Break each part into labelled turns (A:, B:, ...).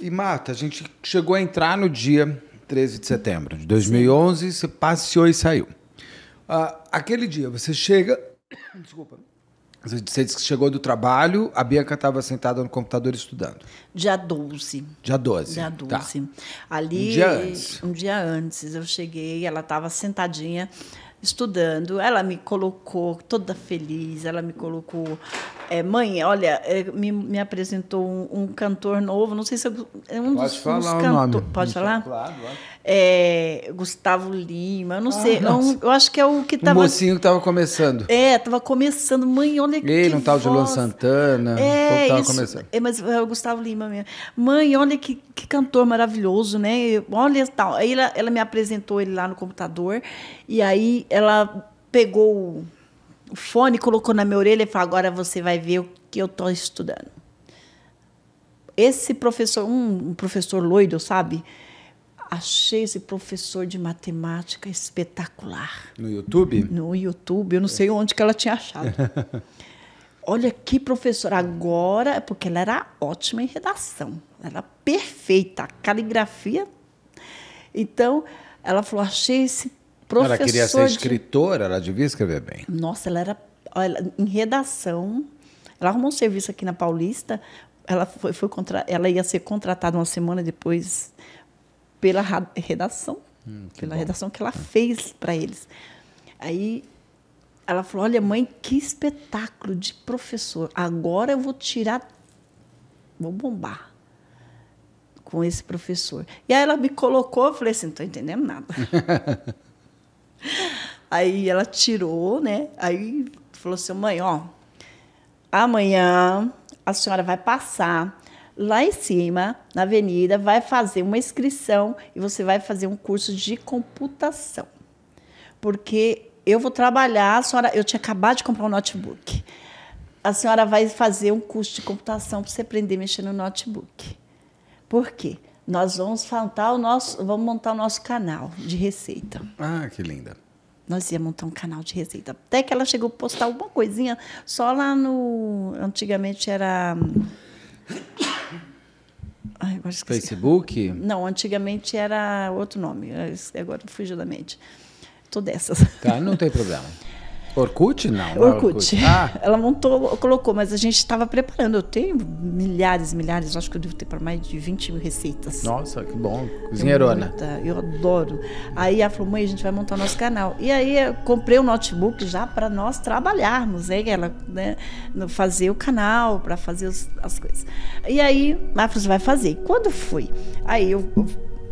A: E Marta, a gente chegou a entrar no dia 13 de setembro de 2011, Sim. você passeou e saiu. Uh, aquele dia, você chega. Desculpa. Você disse que chegou do trabalho, a Bianca estava sentada no computador estudando. Dia 12.
B: Dia 12. Dia 12. Tá. Ali, um dia antes. Um dia antes eu cheguei, ela estava sentadinha estudando. Ela me colocou toda feliz, ela me colocou. É, mãe, olha, é, me, me apresentou um, um, cantor novo, não sei se é um pode dos, falar dos canto... Pode hum. falar? Claro, claro é, Gustavo Lima, eu não ah, sei. Eu, eu, acho que é o que estava. O mocinho
A: que estava começando.
B: É, estava começando. Mãe, olha que que. Ele, um tal de Luan
A: Santana. É, tava isso, começando.
B: é, mas é o Gustavo Lima mesmo. Mãe, olha que, que cantor maravilhoso, né? olha tal. Aí ela, ela me apresentou ele lá no computador, e aí ela pegou o fone, colocou na minha orelha e falou: agora você vai ver o que eu estou estudando. Esse professor, um, um professor loido, sabe? achei esse professor de matemática espetacular.
A: No YouTube? No
B: YouTube, eu não sei onde que ela tinha achado. Olha que professora, agora, é porque ela era ótima em redação, ela era perfeita, caligrafia. Então, ela falou: achei esse professor. Ela queria ser de...
A: escritora, ela devia escrever bem.
B: Nossa, ela era. Ela, em redação, ela arrumou um serviço aqui na Paulista, ela, foi, foi contra, ela ia ser contratada uma semana depois pela redação, hum, pela bom. redação que ela ah. fez para eles. Aí ela falou: Olha, mãe, que espetáculo de professor. Agora eu vou tirar, vou bombar com esse professor. E aí ela me colocou, eu falei assim: Não estou entendendo nada. aí ela tirou, né? Aí falou assim: Mãe, ó, amanhã a senhora vai passar lá em cima, na avenida, vai fazer uma inscrição e você vai fazer um curso de computação. Porque eu vou trabalhar, a senhora, eu tinha acabado de comprar um notebook. A senhora vai fazer um curso de computação para você aprender a mexer no notebook. Por quê? Nós vamos montar o nosso, vamos montar o nosso canal de receita. Ah, que linda. Nós ia montar um canal de receita. Até que ela chegou a postar alguma coisinha só lá no. Antigamente era.
A: Ai, Facebook?
B: Não, antigamente era outro nome, agora fugiu da mente. Tô dessas. Tá, não tem
A: problema. Orkut? Não. não é Orkut. Orkut. Ah.
B: Ela montou, colocou, mas a gente estava preparando. Eu tenho milhares, milhares, acho que eu devo ter para mais de 20 mil receitas. Nossa, que bom.
A: Cozinheirona.
B: eu adoro. Aí ela falou, mãe, a gente vai montar nosso canal. E aí eu comprei um notebook já para nós trabalharmos, hein? Ela, né? Fazer o canal, para fazer os, as coisas. E aí, ela falou, vai fazer. Quando foi? Aí eu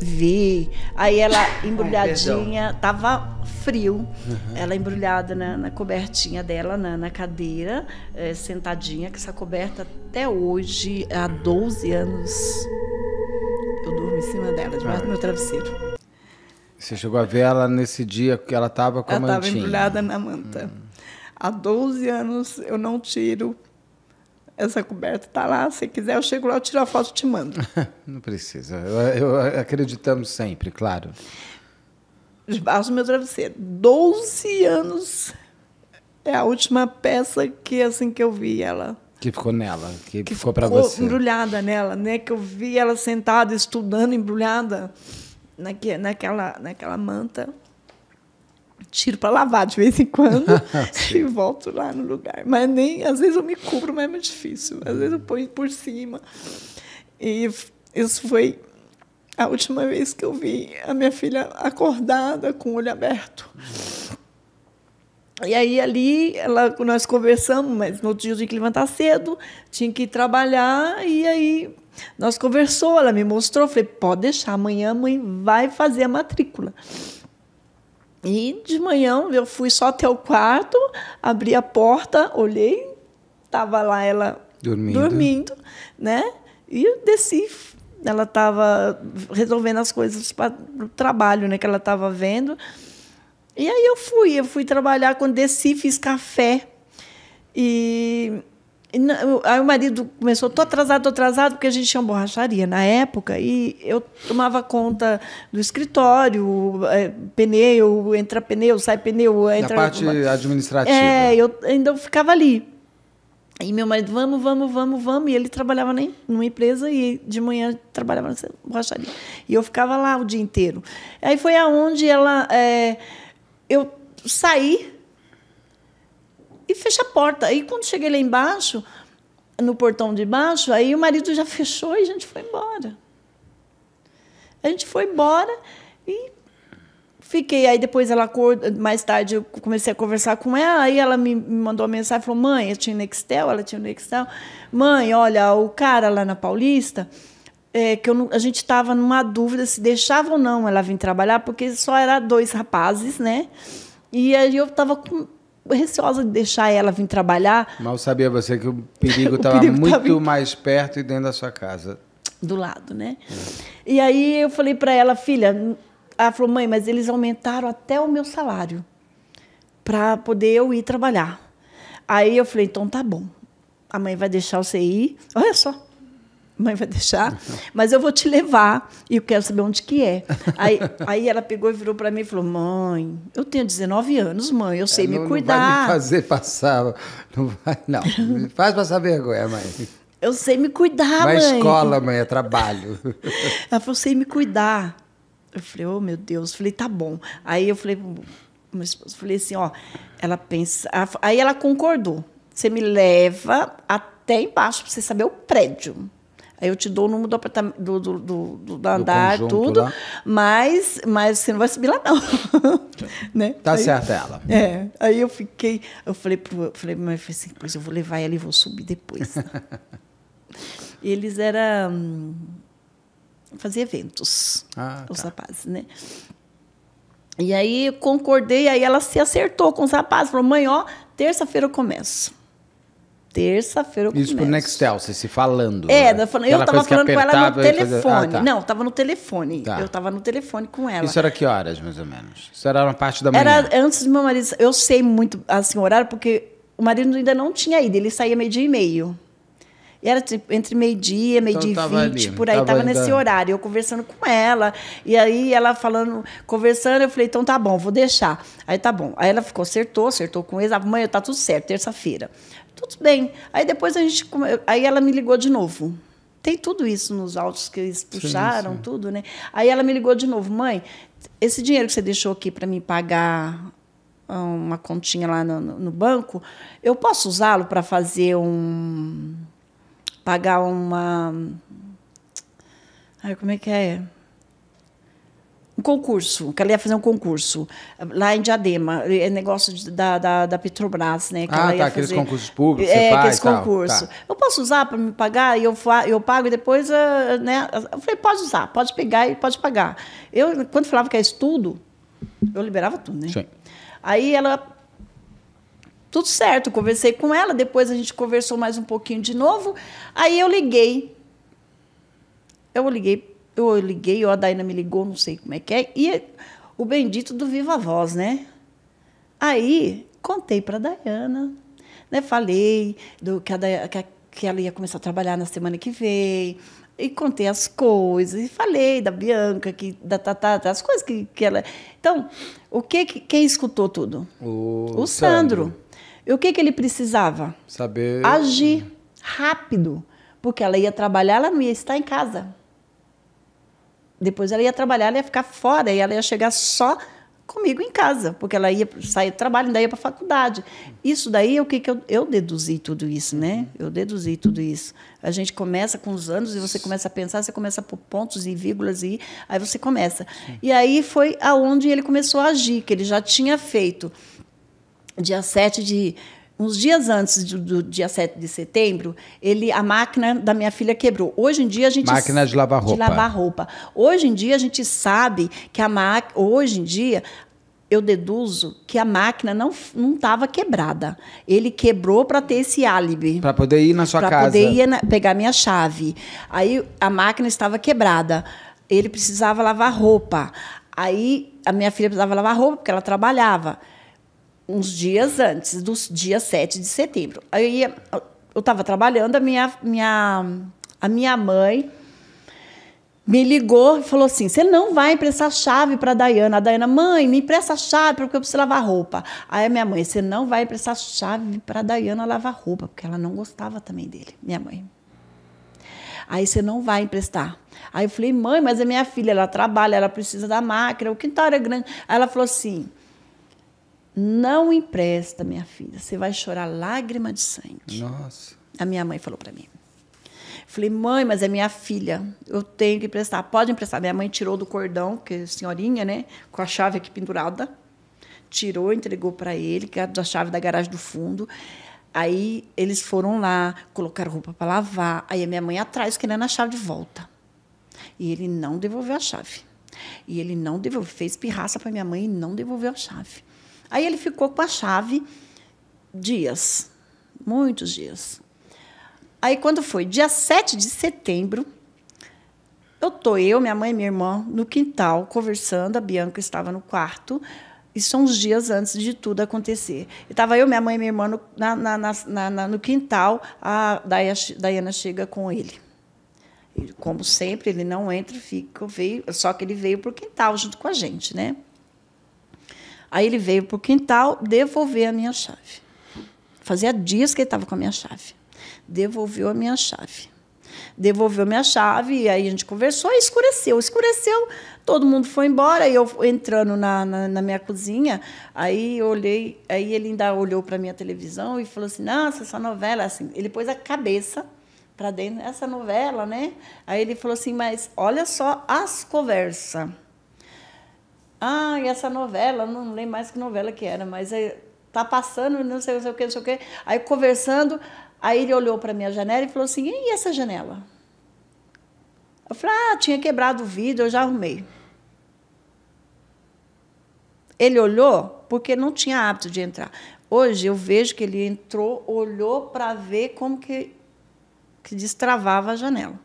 B: Vi. Aí ela embrulhadinha, Ai, tava frio, uhum. ela embrulhada na, na cobertinha dela, na, na cadeira, é, sentadinha, com essa coberta até hoje, há 12 anos. Eu durmo em cima dela, debaixo do meu ah. travesseiro.
A: Você chegou a ver ela nesse dia que ela estava com ela a mantinha. Ela estava
B: embrulhada na manta. Hum. Há 12 anos eu não tiro essa coberta está lá, se quiser eu chego lá, eu tiro a foto e te mando.
A: Não precisa, eu, eu acreditamos sempre, claro.
B: Debaixo do meu travesseiro. doze anos é a última peça que assim que eu vi ela.
A: Que ficou nela, que, que ficou, ficou para você.
B: embrulhada nela, né? Que eu vi ela sentada, estudando, embrulhada naque, naquela, naquela manta tiro para lavar de vez em quando e volto lá no lugar. Mas nem às vezes eu me cubro, mas é muito difícil. Às vezes eu ponho por cima. E isso foi a última vez que eu vi a minha filha acordada com o olho aberto. E aí ali ela, nós conversamos, mas no outro dia eu tinha que levantar cedo, tinha que ir trabalhar e aí nós conversou, ela me mostrou, falei, pode deixar, amanhã a mãe vai fazer a matrícula. E de manhã eu fui só até o quarto, abri a porta, olhei, tava lá ela dormindo, dormindo né? E desci. Ela estava resolvendo as coisas para o trabalho, né? Que ela estava vendo. E aí eu fui, eu fui trabalhar quando desci, fiz café. E não, aí o marido começou, tô atrasado, tô atrasado, porque a gente tinha uma borracharia na
A: época, e
B: eu tomava conta do escritório, é, pneu, entra pneu, sai pneu, entra... Na parte
A: administrativa. É,
B: eu ainda então, ficava ali. E meu marido, vamos, vamos, vamos, vamos. E ele trabalhava nem numa empresa e de manhã trabalhava na borracharia. E eu ficava lá o dia inteiro. Aí foi aonde ela... É, eu saí e fecha a porta. Aí quando cheguei lá embaixo, no portão de baixo, aí o marido já fechou e a gente foi embora. A gente foi embora e fiquei. Aí depois ela acordou, mais tarde eu comecei a conversar com ela, aí ela me, mandou uma mensagem, falou: "Mãe, eu tinha Nextel, ela tinha Nextel. Mãe, olha, o cara lá na Paulista, é, que a gente estava numa dúvida se deixava ou não ela vir trabalhar, porque só era dois rapazes, né? E aí eu estava com receosa de deixar ela vir trabalhar.
A: Mal sabia você que o perigo estava muito tava... mais perto e dentro da sua casa.
B: Do lado, né? É. E aí eu falei para ela, filha, ela falou, mãe, mas eles aumentaram até o meu salário para poder eu ir trabalhar. Aí eu falei, então tá bom. A mãe vai deixar você ir. Olha só, mãe vai deixar, mas eu vou te levar e eu quero saber onde que é. Aí, aí ela pegou e virou para mim e falou: "Mãe, eu tenho 19 anos, mãe, eu sei é, não, me cuidar". Não vai me fazer
A: passar, não vai, não. Me faz passar vergonha, mãe.
B: Eu sei me cuidar, mãe. Mas escola,
A: mãe, é trabalho.
B: Ela falou: "Sei me cuidar". Eu falei: "Oh, meu Deus". Eu falei: "Tá bom". Aí eu falei, meu esposo, falei assim, ó, ela pensa, aí ela concordou. Você me leva até embaixo para você saber o prédio. Aí eu te dou o número do apartamento, do, do, do, do andar, tudo. Lá. Mas, mas você não vai subir lá, não. né? Tá aí, certa ela. É. Aí eu fiquei, eu falei pro, eu falei, mas assim, pois eu vou levar ela e vou subir depois. Eles eram hum, fazer eventos, ah, os tá. rapazes, né? E aí concordei, aí ela se acertou com os rapazes, falou: "Mãe, ó, terça-feira eu começo"
A: terça-feira eu Isso pro Nextel, você se falando. É, né? eu, falando, eu tava falando com ela no telefone. Fazer... Ah, tá. Não,
B: tava no telefone. Tá. Eu tava no telefone com ela. Isso
A: era que horas, mais ou menos? Isso era uma parte da manhã? Era
B: antes do meu marido. Eu sei muito assim, o horário, porque o marido ainda não tinha ido, ele saía meio-dia e meio. Era tipo, entre meio-dia, então, meio-dia então, e vinte, por aí, tava, tava nesse horário. Eu conversando com ela, e aí ela falando, conversando, eu falei, então tá bom, vou deixar. Aí tá bom. Aí ela ficou, acertou, acertou com eles, amanhã ah, tá tudo certo, terça-feira. Tudo bem. Aí depois a gente. Aí ela me ligou de novo. Tem tudo isso nos autos que eles puxaram, sim, sim. tudo, né? Aí ela me ligou de novo, mãe, esse dinheiro que você deixou aqui para me pagar ah, uma continha lá no, no banco, eu posso usá-lo para fazer um pagar uma. Ai, como é que é? um concurso, que ela ia fazer um concurso lá em Diadema, é negócio de, da, da, da, Petrobras, né? Que ah, tá, aqueles concursos
A: públicos, é, aqueles tá. concursos. Tá.
B: Eu posso usar para me pagar e eu, eu pago e depois, eh, né? Eu falei, pode usar, pode pegar e pode pagar. Eu, quando falava que é estudo, eu liberava tudo, né? Sim. Aí ela tudo certo, conversei com ela, depois a gente conversou mais um pouquinho de novo. Aí eu liguei. Eu liguei, eu liguei, ou a Daina me ligou, não sei como é que é. E o bendito do Viva Voz, né? Aí contei para a Dayana, né? Falei do que, a Dayana, que, ela ia começar a trabalhar na semana que vem e contei as coisas, e falei da Bianca, que, da Tatá, as coisas que, que ela. Então, o que, quem escutou tudo?
A: O, o Sandro.
B: Sandro. E o que, que ele precisava?
A: Saber. Agir
B: rápido. Porque ela ia trabalhar, ela não ia estar em casa. Depois ela ia trabalhar, ela ia ficar fora, e ela ia chegar só comigo em casa, porque ela ia sair do trabalho, daí ia para a faculdade. Isso daí é o que, que eu, eu deduzi tudo isso, né? Eu deduzi tudo isso. A gente começa com os anos e você começa a pensar, você começa por pontos e vírgulas e aí você começa. E aí foi aonde ele começou a agir, que ele já tinha feito dia 7 de uns dias antes do, do, dia 7 de setembro, ele a máquina da minha filha quebrou. Hoje em dia a gente máquina de lavar roupa. De lavar roupa. Hoje em dia a gente sabe que a máquina hoje em dia eu deduzo que a máquina não não estava quebrada. Ele quebrou para ter esse álibi.
A: Para poder ir na sua pra casa. Para poder ir na,
B: pegar minha chave. Aí a máquina estava quebrada. Ele precisava lavar roupa. Aí a minha filha precisava lavar roupa porque ela trabalhava uns dias antes, dos dia 7 de setembro. Aí eu estava trabalhando, a minha, minha, a minha mãe me ligou e falou assim: você não vai emprestar a chave para a Dayana. A Dayana, mãe, me empresta a chave porque eu preciso lavar roupa. Aí a minha mãe, você não vai emprestar a chave para a Dayana lavar roupa, porque ela não gostava também dele, minha mãe. Aí você não vai emprestar. Aí eu falei, mãe, mas a minha filha, ela trabalha, ela precisa da máquina, o quintal era grande. Aí ela falou assim: não empresta, minha filha. Você vai chorar lágrima de sangue. Nossa. A minha mãe falou para mim. Falei, mãe, mas é minha filha. Eu tenho que emprestar. Pode emprestar. Minha mãe tirou do cordão, que é senhorinha, né? Com a chave aqui pendurada. Tirou, entregou para ele, que é a chave da garagem do fundo. Aí eles foram lá, colocaram roupa para lavar. Aí a minha mãe atrás querendo a chave de volta. E ele não devolveu a chave. E ele não devolveu, fez pirraça para minha mãe e não devolveu a chave. Aí ele ficou com a chave dias, muitos dias. Aí quando foi dia 7 de setembro, eu tô eu, minha mãe e minha irmã no quintal conversando, a Bianca estava no quarto. Isso são uns dias antes de tudo acontecer. E tava eu, minha mãe e minha irmã no, na, na, na, no quintal, a Dayana chega com ele. E, como sempre, ele não entra, fica, veio, só que ele veio para o quintal junto com a gente, né? Aí ele veio para o quintal devolver a minha chave. Fazia dias que ele estava com a minha chave. Devolveu a minha chave. Devolveu a minha chave, e aí a gente conversou aí escureceu. Escureceu, todo mundo foi embora, e eu entrando na, na, na minha cozinha, aí olhei, aí ele ainda olhou para minha televisão e falou assim: nossa, essa novela, assim. Ele pôs a cabeça para dentro dessa novela, né? Aí ele falou assim, mas olha só as conversas. Ah, e essa novela, não lembro mais que novela que era, mas é, passando, não sei, não sei o que, não sei o que. Aí conversando, aí ele olhou para minha janela e falou assim: e essa janela? Eu falei: ah, tinha quebrado o vidro, eu já arrumei. Ele olhou porque não tinha hábito de entrar. Hoje eu vejo que ele entrou, olhou para ver como que, que destravava a janela.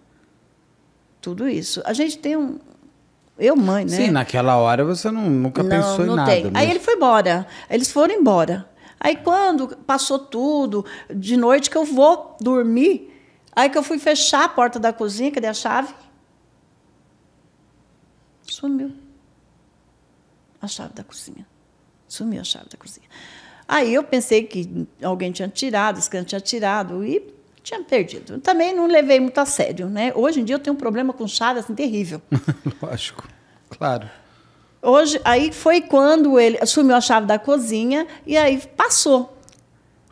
B: Tudo isso. A gente tem um, eu, mãe, né? Sim,
A: naquela hora você não, nunca não, pensou não em nada. Tem. Mas... Né? Aí ele
B: foi embora. Eles foram embora. Aí quando passou tudo, de noite que eu vou dormir, aí que eu fui fechar a porta da cozinha, cadê a chave? Sumiu. A chave da cozinha. Sumiu a chave da cozinha. Aí eu pensei que alguém tinha tirado, os caras tinham tirado. E tinha perdido. Também não levei muito a sério, né? Hoje em dia eu tenho um problema com chá assim terrível.
A: Lógico, claro.
B: Hoje, aí foi quando ele assumiu a chave da cozinha e aí passou.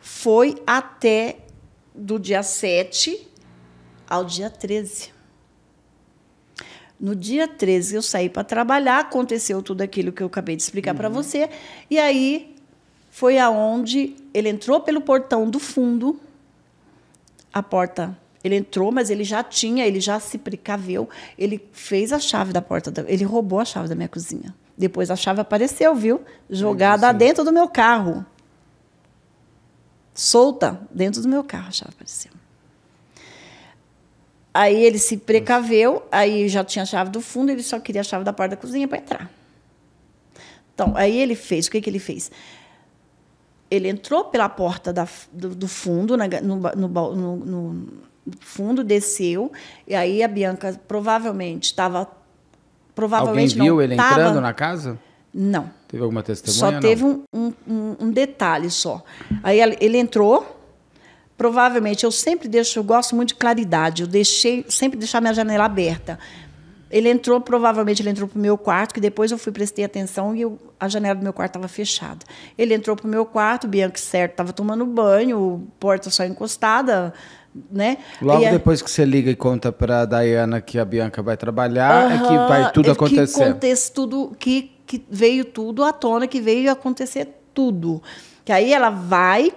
B: Foi até do dia 7 ao dia 13. No dia 13 eu saí para trabalhar, aconteceu tudo aquilo que eu acabei de explicar uhum. para você, e aí foi aonde ele entrou pelo portão do fundo a porta. Ele entrou, mas ele já tinha, ele já se precaveu. Ele fez a chave da porta, da, ele roubou a chave da minha cozinha. Depois a chave apareceu, viu? Jogada é dentro do meu carro. Solta dentro do meu carro a chave apareceu. Aí ele se precaveu, aí já tinha a chave do fundo, ele só queria a chave da porta da cozinha para entrar. Então, aí ele fez, o que, que ele fez? ele entrou pela porta da, do, do, fundo, na, no, no, no, no, fundo, desceu, e aí a Bianca provavelmente estava. Provavelmente Alguém viu não, ele tava, entrando na casa? Não.
A: Teve alguma testemunha? Só teve
B: um, um, um, detalhe só. Aí ele entrou. Provavelmente, eu sempre deixo, eu gosto muito de claridade, eu deixei, sempre deixar minha janela aberta. Ele entrou, provavelmente ele entrou para o meu quarto, que depois eu fui prestei atenção e eu a janela do meu quarto estava fechada. Ele entrou pro meu quarto, Bianca certo estava tomando banho, porta só encostada, né? Logo e depois
A: é... que você liga e conta para Dayana que a Bianca vai trabalhar, é que vai tudo é acontecer. Que
B: acontece tudo, que, que veio tudo à tona, que veio acontecer tudo. Que aí ela vai,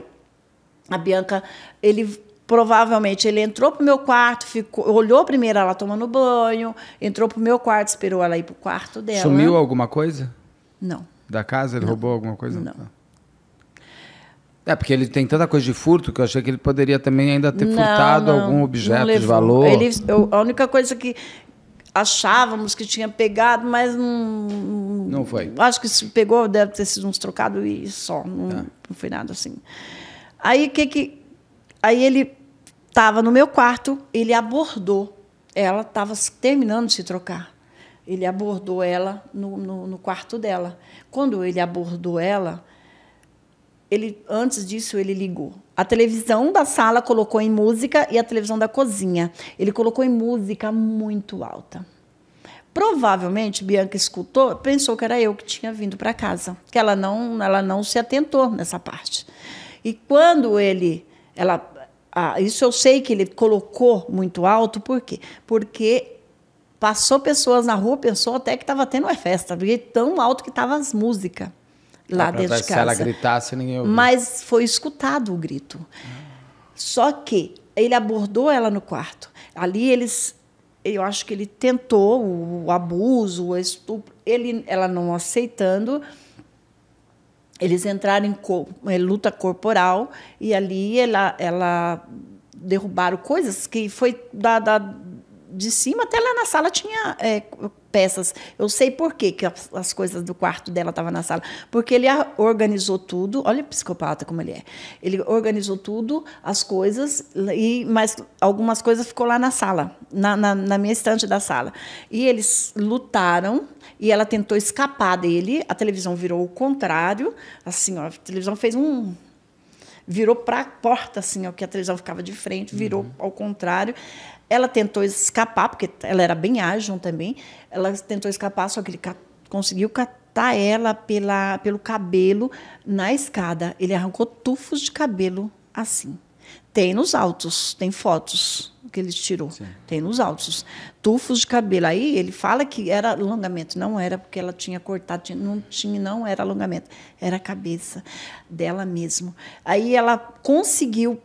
B: a Bianca, ele provavelmente ele entrou pro meu quarto, ficou, olhou primeiro ela tomando banho, entrou pro meu quarto, esperou ela ir pro quarto dela. Sumiu
A: alguma coisa? Não da casa? Ele não. roubou alguma coisa? Não. É, porque ele tem tanta coisa de furto que eu achei que ele poderia também ainda ter não, furtado não, algum objeto de valor. Ele,
B: eu, a única coisa que achávamos que tinha pegado, mas não. Não foi. Acho que se pegou, deve ter sido uns trocados e só. Não, ah. não foi nada assim. Aí que que. Aí ele estava no meu quarto, ele abordou. Ela estava terminando de se trocar. Ele abordou ela no, no, no quarto dela. Quando ele abordou ela, ele antes disso ele ligou. A televisão da sala colocou em música e a televisão da cozinha. Ele colocou em música muito alta. Provavelmente Bianca escutou, pensou que era eu que tinha vindo para casa, que ela não, ela não se atentou nessa parte. E quando ele, ela, ah, isso eu sei que ele colocou muito alto, por quê? Porque Passou pessoas na rua, pensou até que estava tendo uma festa, porque tão alto que estava as músicas lá dentro de casa. Se ela gritasse, ninguém ouvia. Mas foi escutado o grito. Só que ele abordou ela no quarto. Ali eles eu acho que ele tentou o abuso, o estupro, ele, ela não aceitando. Eles entraram em, co luta corporal e ali ela, ela derrubaram coisas que foi da, da de cima até lá na sala tinha é, peças. Eu sei por quê que as, as coisas do quarto dela estavam na sala. Porque ele organizou tudo. Olha psicopata como ele é. Ele organizou tudo, as coisas, e mas algumas coisas ficou lá na sala, na, na, na minha estante da sala. E eles lutaram e ela tentou escapar dele. A televisão virou o contrário. Assim, ó, a televisão fez um virou para a porta, assim, ó, que a televisão ficava de frente, virou uhum. ao contrário. Ela tentou escapar, porque ela era bem ágil também. Ela tentou escapar, só que ele ca conseguiu catar ela pela, pelo cabelo na escada. Ele arrancou tufos de cabelo assim. Tem nos autos, tem fotos que ele tirou. Sim. Tem nos autos. Tufos de cabelo. Aí ele fala que era alongamento. Não era, porque ela tinha cortado, tinha, não tinha, não era alongamento. Era a cabeça dela mesmo. Aí ela conseguiu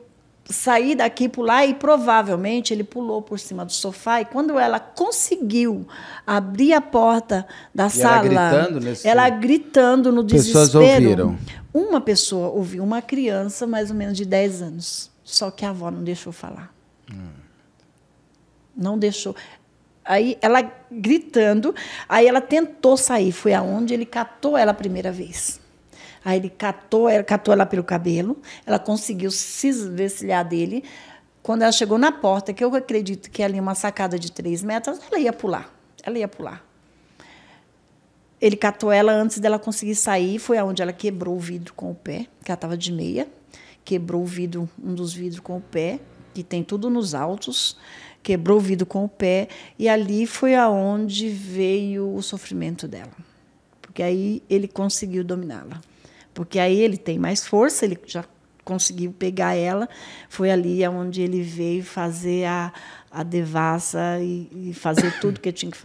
B: sair daqui, pular, e provavelmente ele pulou por cima do sofá. E quando ela conseguiu abrir a porta da e sala, ela gritando, nesse... ela gritando no desespero. Pessoas ouviram. Uma pessoa ouviu, uma criança mais ou menos de 10 anos. Só que a avó não deixou falar. Hum. Não deixou. Aí ela gritando, aí ela tentou sair. Foi aonde ele catou ela a primeira vez. Aí ele catou, ela, catou ela pelo cabelo, ela conseguiu se desvencilhar dele. Quando ela chegou na porta, que eu acredito que é ali uma sacada de três metros, ela ia pular. Ela ia pular. Ele catou ela antes dela conseguir sair, foi aonde ela quebrou o vidro com o pé, que ela estava de meia quebrou o vidro, um dos vidros com o pé, que tem tudo nos altos, quebrou o vidro com o pé, e ali foi aonde veio o sofrimento dela. Porque aí ele conseguiu dominá-la. Porque aí ele tem mais força, ele já conseguiu pegar ela. Foi ali aonde ele veio fazer a, a devassa e, e fazer tudo que tinha que fazer.